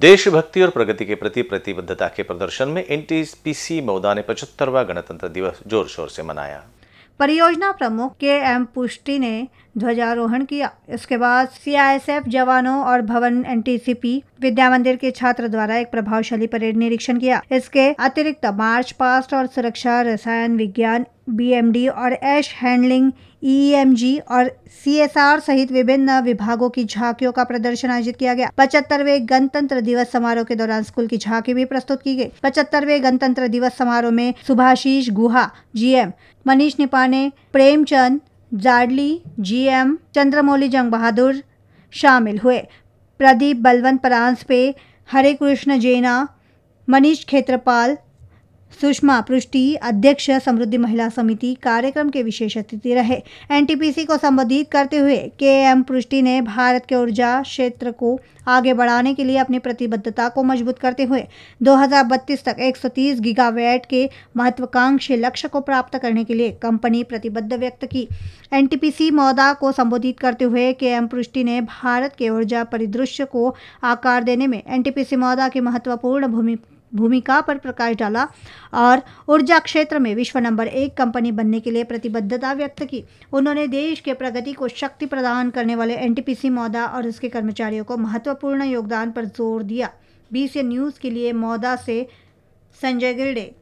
देशभक्ति और प्रगति के प्रति प्रतिबद्धता के प्रदर्शन में एनटीपीसी मौदा ने पचहत्तरवा गणतंत्र दिवस जोर शोर से मनाया परियोजना प्रमुख के एम पुष्टि ने ध्वजारोहण किया इसके बाद सीआईएसएफ जवानों और भवन एनटीसीपी विद्या मंदिर के छात्र द्वारा एक प्रभावशाली परेड निरीक्षण किया इसके अतिरिक्त मार्च पास्ट और सुरक्षा रसायन विज्ञान बीएमडी और एश हैंडलिंग ईएमजी e और सीएसआर सहित विभिन्न विभागों की झांकियों का प्रदर्शन आयोजित किया गया पचहत्तरवे गणतंत्र दिवस समारोह के दौरान स्कूल की झांकी भी प्रस्तुत की गई पचहत्तरवे गणतंत्र दिवस समारोह में सुभाषीष गुहा जीएम मनीष निपाने प्रेमचंद जाडली जीएम चंद्रमौली जंग बहादुर शामिल हुए प्रदीप बलवंत परांसपे हरे कृष्ण जेना मनीष खेत्रपाल सुषमा पृष्टि अध्यक्ष समृद्धि महिला समिति कार्यक्रम के विशेष अतिथि रहे एनटीपीसी को संबोधित करते हुए के एम पृष्टि ने भारत के ऊर्जा क्षेत्र को आगे बढ़ाने के लिए अपनी प्रतिबद्धता को मजबूत करते हुए 2032 तक 130 गीगावैट के महत्वाकांक्षी लक्ष्य को प्राप्त करने के लिए कंपनी प्रतिबद्ध व्यक्त की एनटीपीसी मौदा को संबोधित करते हुए के एम पृष्टि ने भारत के ऊर्जा परिदृश्य को आकार देने में एनटीपीसी मौदा की महत्वपूर्ण भूमिका भूमिका पर प्रकाश डाला और ऊर्जा क्षेत्र में विश्व नंबर एक कंपनी बनने के लिए प्रतिबद्धता व्यक्त की उन्होंने देश के प्रगति को शक्ति प्रदान करने वाले एनटीपीसी मौदा और उसके कर्मचारियों को महत्वपूर्ण योगदान पर जोर दिया बीसी न्यूज़ के लिए मौदा से संजय गिरडे